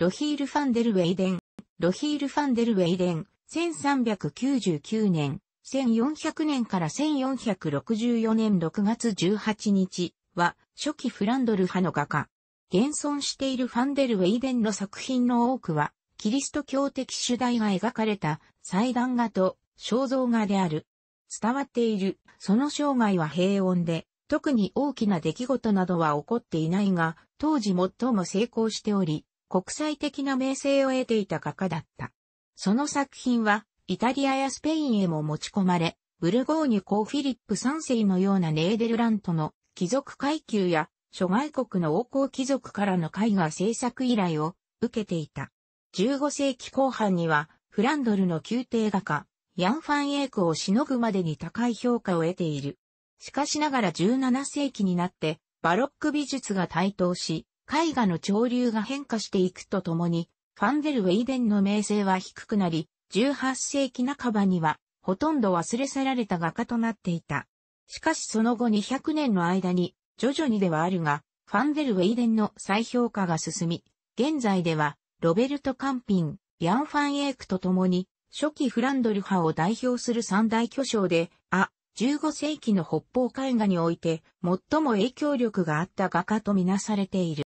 ロヒール・ファンデル・ウェイデン。ロヒール・ファンデル・ウェイデン。1399年、1400年から1464年6月18日は、初期フランドル派の画家。現存しているファンデル・ウェイデンの作品の多くは、キリスト教的主題が描かれた祭壇画と肖像画である。伝わっている、その生涯は平穏で、特に大きな出来事などは起こっていないが、当時最も成功しており、国際的な名声を得ていた画家だった。その作品は、イタリアやスペインへも持ち込まれ、ブルゴーニュ公フィリップ3世のようなネーデルラントの貴族階級や諸外国の王侯貴族からの絵画制作依頼を受けていた。15世紀後半には、フランドルの宮廷画家、ヤン・ファン・エークをしのぐまでに高い評価を得ている。しかしながら17世紀になって、バロック美術が台頭し、絵画の潮流が変化していくとともに、ファンデル・ウェイデンの名声は低くなり、18世紀半ばには、ほとんど忘れ去られた画家となっていた。しかしその後200年の間に、徐々にではあるが、ファンデル・ウェイデンの再評価が進み、現在では、ロベルト・カンピン、ヤン・ファン・エイクと共に、初期フランドル派を代表する三大巨匠で、あ、15世紀の北方絵画において、最も影響力があった画家とみなされている。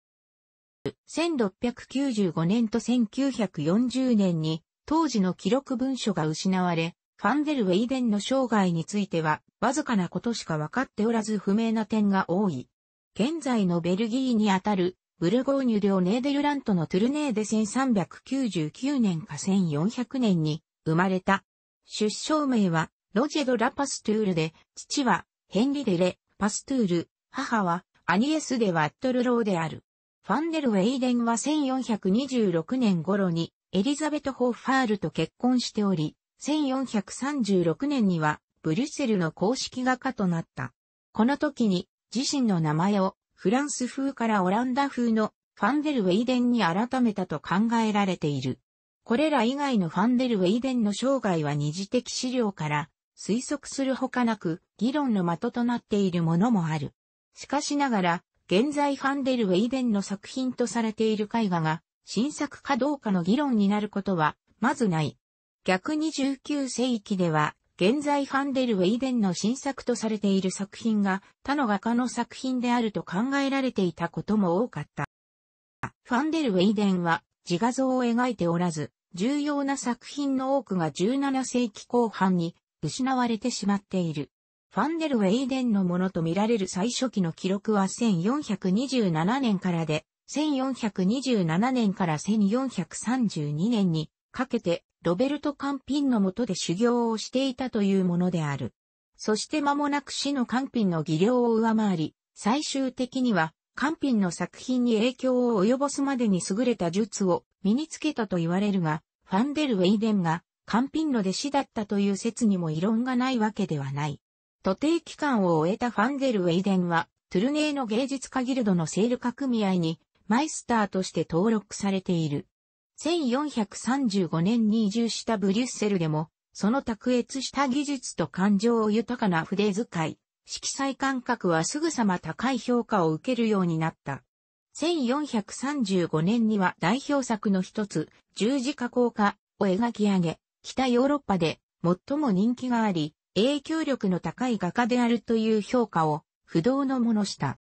1695年と1940年に当時の記録文書が失われ、ファンデル・ウェイデンの生涯については、わずかなことしか分かっておらず不明な点が多い。現在のベルギーにあたる、ブルゴーニュ領ネーデルラントのトゥルネーで1399年か1400年に生まれた。出生名は、ロジェド・ラ・パストゥールで、父は、ヘンリ・デレ・パストゥール、母は、アニエス・デ・ワットルローである。ファンデル・ウェイデンは1426年頃にエリザベト・ホッファールと結婚しており、1436年にはブリュッセルの公式画家となった。この時に自身の名前をフランス風からオランダ風のファンデル・ウェイデンに改めたと考えられている。これら以外のファンデル・ウェイデンの生涯は二次的資料から推測するほかなく議論の的となっているものもある。しかしながら現在ファンデル・ウェイデンの作品とされている絵画が、新作かどうかの議論になることは、まずない。逆に19世紀では、現在ファンデル・ウェイデンの新作とされている作品が他の画家の作品であると考えられていたことも多かった。ファンデル・ウェイデンは自画像を描いておらず、重要な作品の多くが17世紀後半に失われてしまっている。ファンデルウェイデンのものと見られる最初期の記録は1427年からで、1427年から1432年にかけてロベルト・カンピンのもとで修行をしていたというものである。そして間もなく死のカンピンの技量を上回り、最終的にはカンピンの作品に影響を及ぼすまでに優れた術を身につけたと言われるが、ファンデル・ウェイデンがカンピンの弟子だったという説にも異論がないわけではない。徒弟期間を終えたファンデル・ウェイデンは、トゥルネーの芸術家ギルドのセール化組合に、マイスターとして登録されている。1435年に移住したブリュッセルでも、その卓越した技術と感情を豊かな筆遣い、色彩感覚はすぐさま高い評価を受けるようになった。1435年には代表作の一つ、十字架効果を描き上げ、北ヨーロッパで最も人気があり、影響力の高い画家であるという評価を不動のものした。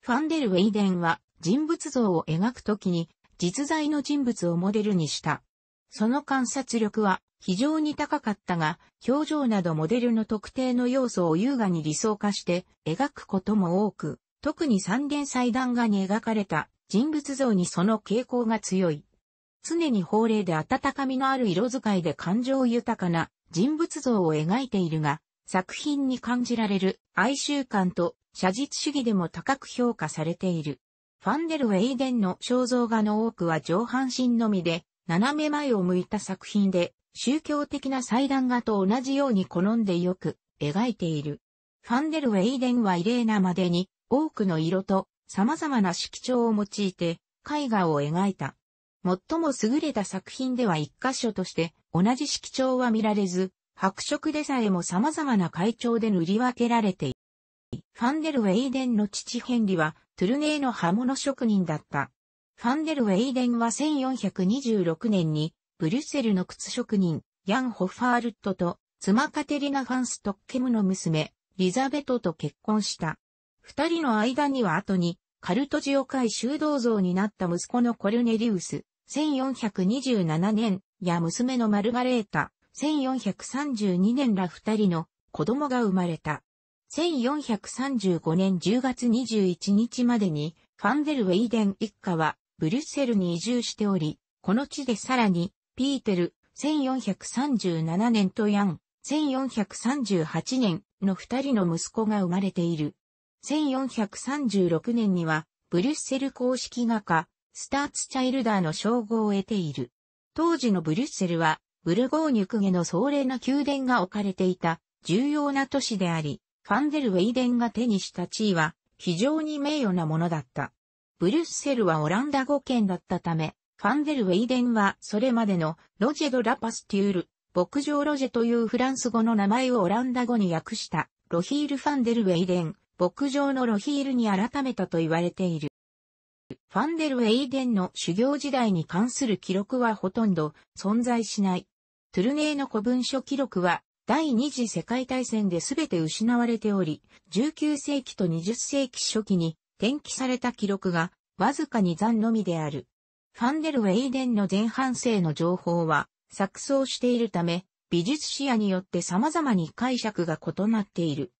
ファンデル・ウェイデンは人物像を描くときに実在の人物をモデルにした。その観察力は非常に高かったが、表情などモデルの特定の要素を優雅に理想化して描くことも多く、特に三連祭壇画に描かれた人物像にその傾向が強い。常に法令で温かみのある色使いで感情豊かな人物像を描いているが、作品に感じられる哀愁感と写実主義でも高く評価されている。ファンデル・ウェイデンの肖像画の多くは上半身のみで、斜め前を向いた作品で、宗教的な祭壇画と同じように好んでよく描いている。ファンデル・ウェイデンは異例なまでに多くの色と様々な色調を用いて絵画を描いた。最も優れた作品では一箇所として同じ色調は見られず、白色でさえも様々な階調で塗り分けられている。ファンデル・ウェイデンの父ヘンリはトゥルネーの刃物職人だった。ファンデル・ウェイデンは1426年にブリュッセルの靴職人、ヤン・ホファールットと妻カテリナ・ファンストッケムの娘、リザベトと結婚した。二人の間には後に、カルトジオ会修道像になった息子のコルネリウス、1427年や娘のマルガレータ、1432年ら二人の子供が生まれた。1435年10月21日までに、ファンデル・ウェイデン一家は、ブリュッセルに移住しており、この地でさらに、ピーテル、1437年とヤン、1438年の二人の息子が生まれている。1436年には、ブリュッセル公式画家、スターツチャイルダーの称号を得ている。当時のブリュッセルは、ブルゴーニュクゲの壮麗な宮殿が置かれていた重要な都市であり、ファンデルウェイデンが手にした地位は非常に名誉なものだった。ブリュッセルはオランダ語圏だったため、ファンデルウェイデンはそれまでのロジェド・ラパステュール、牧場ロジェというフランス語の名前をオランダ語に訳したロヒール・ファンデルウェイデン、牧場のロヒールに改めたと言われている。ファンデル・ウェイデンの修行時代に関する記録はほとんど存在しない。トゥルネーの古文書記録は第二次世界大戦で全て失われており、19世紀と20世紀初期に転記された記録がわずかに残のみである。ファンデル・ウェイデンの前半生の情報は錯綜しているため、美術視野によって様々に解釈が異なっている。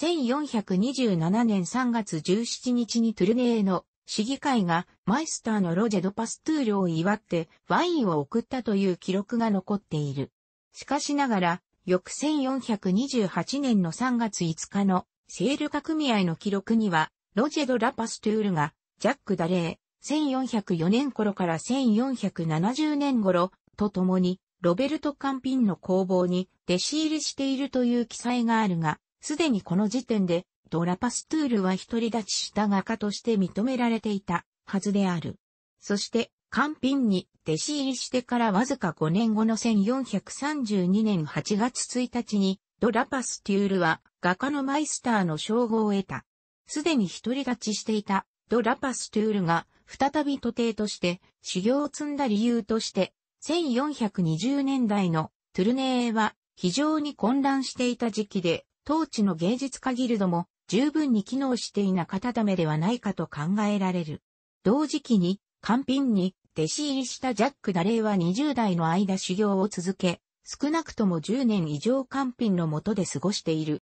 1427年3月17日にトゥルネーの市議会がマイスターのロジェドパストゥールを祝ってワインを送ったという記録が残っている。しかしながら、翌1428年の3月5日のセール化組合の記録には、ロジェド・ラパストゥールが、ジャック・ダレー、1404年頃から1470年頃、とともに、ロベルト・カンピンの工房に弟子入りしているという記載があるが、すでにこの時点でとラパストゥールは独り立ちした画家として認められていたはずである。そして、完品に弟子入りしてからわずか5年後の1432年8月1日に、ドラパストゥールは画家のマイスターの称号を得た。すでに独り立ちしていたドラパストゥールが再び徒弟として修行を積んだ理由として、1420年代のトゥルネーは非常に混乱していた時期で、当地の芸術家ギルドも十分に機能していなかったためではないかと考えられる。同時期に、官品に弟子入りしたジャック・ダレイは20代の間修行を続け、少なくとも10年以上官品の下で過ごしている。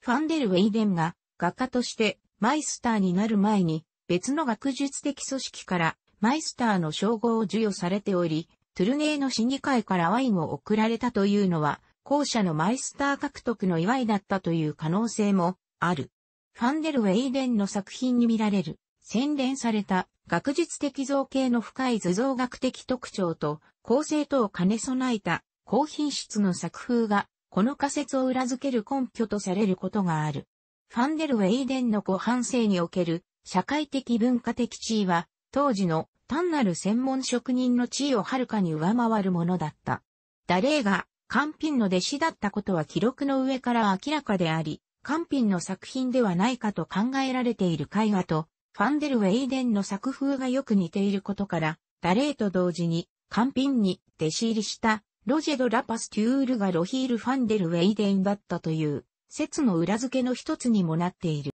ファンデル・ウェイデンが画家としてマイスターになる前に別の学術的組織からマイスターの称号を授与されており、トゥルネーの市議会からワインを贈られたというのは後者のマイスター獲得の祝いだったという可能性もある。ファンデル・ウェイデンの作品に見られる、洗練された学術的造形の深い図像学的特徴と構成等を兼ね備えた高品質の作風が、この仮説を裏付ける根拠とされることがある。ファンデル・ウェイデンのご反省における社会的文化的地位は、当時の単なる専門職人の地位をはるかに上回るものだった。誰がピ品の弟子だったことは記録の上から明らかであり、ピ品の作品ではないかと考えられている絵画と、ファンデル・ウェイデンの作風がよく似ていることから、ダレーと同時に、ピ品に弟子入りしたロジェド・ラパス・テュールがロヒール・ファンデル・ウェイデンだったという説の裏付けの一つにもなっている。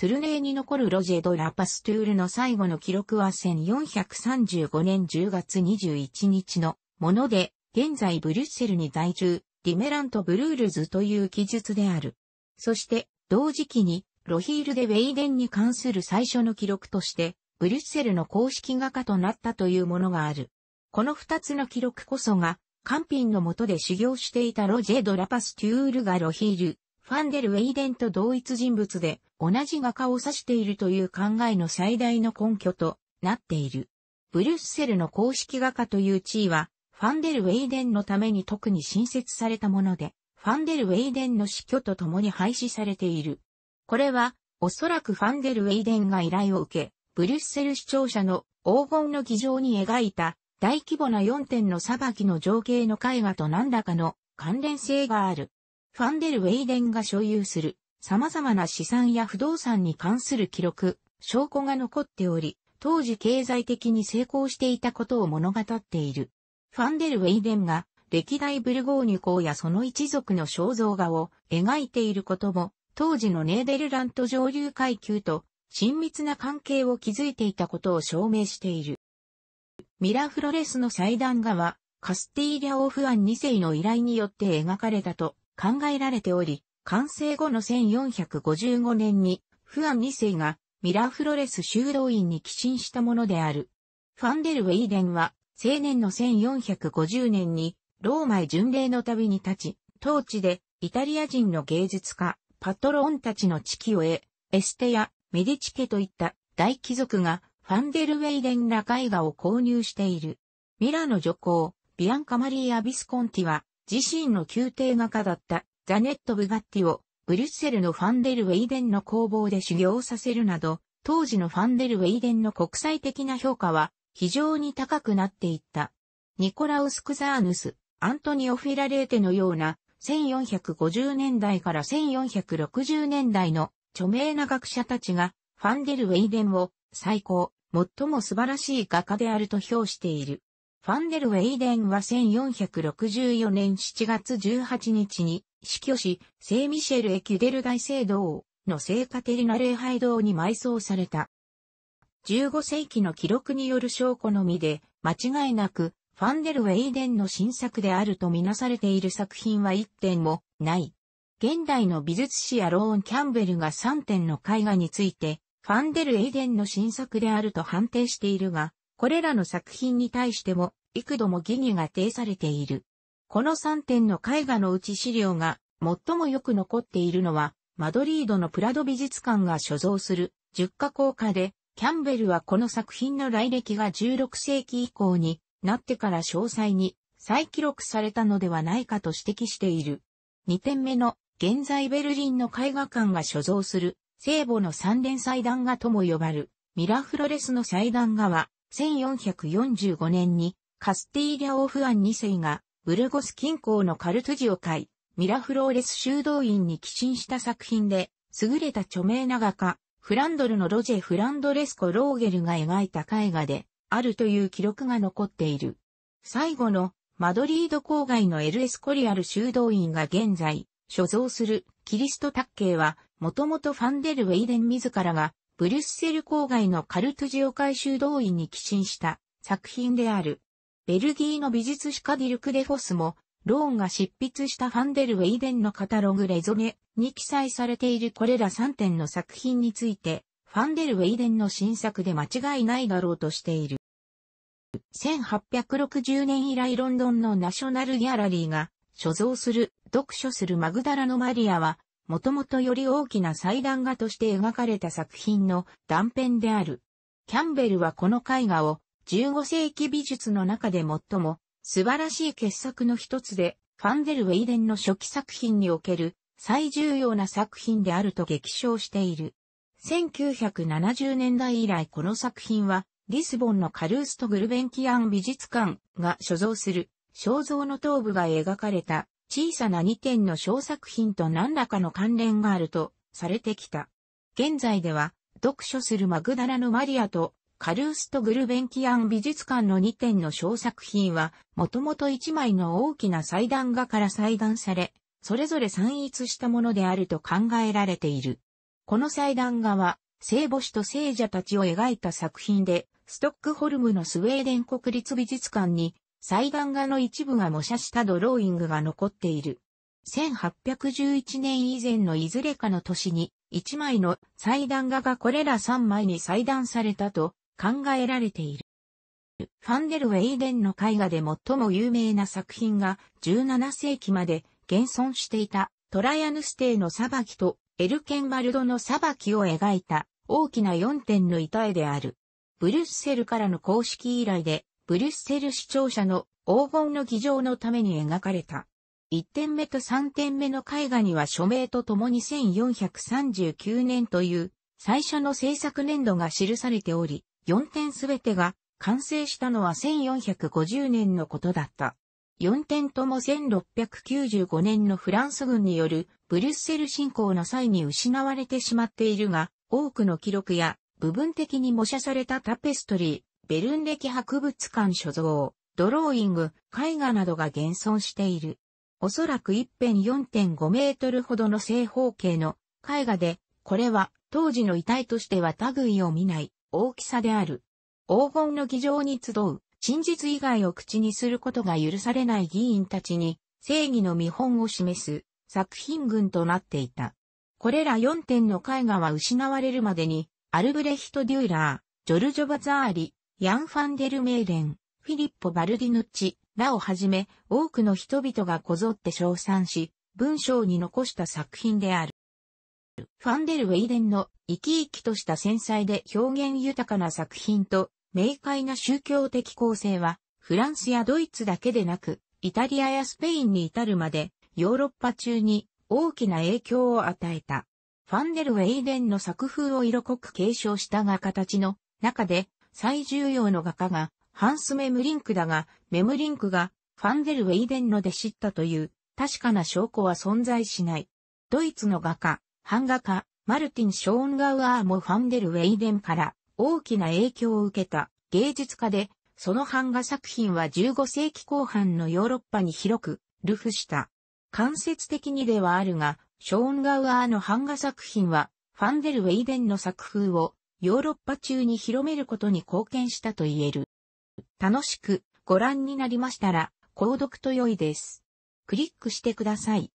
トゥルネーに残るロジェド・ラパス・トゥールの最後の記録は1435年10月21日のもので、現在ブリュッセルに在住、ディメラント・ブルールズという記述である。そして、同時期に、ロヒールでウェイデンに関する最初の記録として、ブリュッセルの公式画家となったというものがある。この二つの記録こそが、カンピンの下で修行していたロジェ・ド・ラパス・テュールがロヒール、ファンデル・ウェイデンと同一人物で、同じ画家を指しているという考えの最大の根拠となっている。ブリュッセルの公式画家という地位は、ファンデル・ウェイデンのために特に新設されたもので、ファンデル・ウェイデンの死去とともに廃止されている。これは、おそらくファンデル・ウェイデンが依頼を受け、ブリュッセル市庁舎の黄金の議場に描いた大規模な4点の裁きの情景の絵画と何らかの関連性がある。ファンデル・ウェイデンが所有する様々な資産や不動産に関する記録、証拠が残っており、当時経済的に成功していたことを物語っている。ファンデル・ウェイデンが歴代ブルゴーニュ公やその一族の肖像画を描いていることも、当時のネーデルラント上流階級と親密な関係を築いていたことを証明している。ミラ・フロレスの祭壇画は、カスティーリャオフアン2世の依頼によって描かれたと考えられており、完成後の1455年に、フアン2世がミラ・フロレス修道院に寄進したものである。ファンデル・ウェイデンは、青年の1450年に、ローマへ巡礼の旅に立ち、当地で、イタリア人の芸術家、パトロンたちの地球を得、エステやメディチ家といった大貴族がファンデルウェイデンら絵画を購入している。ミラの女皇、ビアンカ・マリー・ア・ビスコンティは自身の宮廷画家だったザネット・ブガッティをブリュッセルのファンデルウェイデンの工房で修行させるなど、当時のファンデルウェイデンの国際的な評価は非常に高くなっていった。ニコラウス・クザーヌス、アントニオ・フィラレーテのような、1450年代から1460年代の著名な学者たちが、ファンデル・ウェイデンを最高、最も素晴らしい画家であると評している。ファンデル・ウェイデンは1464年7月18日に死去し、聖ミシェル・エキュデル大聖堂の聖カテリナ礼拝堂に埋葬された。15世紀の記録による証拠のみで、間違いなく、ファンデル・ウェイデンの新作であるとみなされている作品は1点もない。現代の美術史やローン・キャンベルが3点の絵画について、ファンデル・エイデンの新作であると判定しているが、これらの作品に対しても、幾度も疑義が呈されている。この3点の絵画のうち資料が最もよく残っているのは、マドリードのプラド美術館が所蔵する10カ国家でキャンベルはこの作品の来歴が16世紀以降になってから詳細に再記録されたのではないかと指摘している。2点目の現在ベルリンの絵画館が所蔵する聖母の三連祭壇画とも呼ばれるミラフロレスの祭壇画は1445年にカスティーリャオフアン2世がブルゴス近郊のカルトジを買い、ミラフローレス修道院に寄進した作品で、優れた著名な画家、フランドルのロジェ・フランドレスコ・ローゲルが描いた絵画で、あるという記録が残っている。最後の、マドリード郊外のエル・エスコリアル修道院が現在、所蔵するキリスト卓系は、もともとファンデル・ウェイデン自らが、ブリュッセル郊外のカルトジオ会修道院に寄進した作品である。ベルギーの美術史家ディルク・デフォスも、ローンが執筆したファンデル・ウェイデンのカタログレゾネに記載されているこれら3点の作品について、ファンデル・ウェイデンの新作で間違いないだろうとしている。1860年以来ロンドンのナショナルギャラリーが所蔵する読書するマグダラのマリアは、もともとより大きな祭壇画として描かれた作品の断片である。キャンベルはこの絵画を15世紀美術の中で最も素晴らしい傑作の一つで、ファンデル・ウェイデンの初期作品における最重要な作品であると激賞している。1970年代以来この作品は、リスボンのカルースト・グルベンキアン美術館が所蔵する肖像の頭部が描かれた小さな2点の小作品と何らかの関連があるとされてきた。現在では読書するマグダラのマリアとカルースト・グルベンキアン美術館の2点の小作品は、もともと1枚の大きな祭壇画から祭壇され、それぞれ散逸したものであると考えられている。この祭壇画は、聖母子と聖者たちを描いた作品で、ストックホルムのスウェーデン国立美術館に、祭壇画の一部が模写したドローイングが残っている。1811年以前のいずれかの年に、1枚の祭壇画がこれら3枚に祭壇されたと考えられている。ファンデル・ウェイデンの絵画で最も有名な作品が17世紀まで現存していたトライアヌス帝の裁きとエルケンバルドの裁きを描いた大きな4点の板絵である。ブリュッセルからの公式依頼でブリュッセル市聴者の黄金の議場のために描かれた。1点目と3点目の絵画には署名とともに1439年という最初の制作年度が記されており、4点すべてが完成したのは1450年のことだった。4点とも1695年のフランス軍によるブリュッセル侵攻の際に失われてしまっているが、多くの記録や部分的に模写されたタペストリー、ベルン歴博物館所蔵、ドローイング、絵画などが現存している。おそらく一辺4.5メートルほどの正方形の絵画で、これは当時の遺体としては類を見ない大きさである。黄金の議場に集う、真実以外を口にすることが許されない議員たちに、正義の見本を示す作品群となっていた。これら4点の絵画は失われるまでに、アルブレヒト・デューラー、ジョルジョ・バザーリ、ヤン・ファンデル・メーレン、フィリッポ・バルディヌッチ、らをはじめ、多くの人々がこぞって称賛し、文章に残した作品である。ファンデル・ウェイデンの生き生きとした繊細で表現豊かな作品と明快な宗教的構成はフランスやドイツだけでなくイタリアやスペインに至るまでヨーロッパ中に大きな影響を与えた。ファンデル・ウェイデンの作風を色濃く継承した画形の中で最重要の画家がハンス・メムリンクだが、メムリンクがファンデル・ウェイデンので知ったという確かな証拠は存在しない。ドイツの画家、版画家、マルティン・ショーンガウアーもファンデル・ウェイデンから大きな影響を受けた芸術家で、その版画作品は15世紀後半のヨーロッパに広く、ルフした。間接的にではあるが、ショーンガウアーの版画作品は、ファンデル・ウェイデンの作風をヨーロッパ中に広めることに貢献したと言える。楽しくご覧になりましたら、購読と良いです。クリックしてください。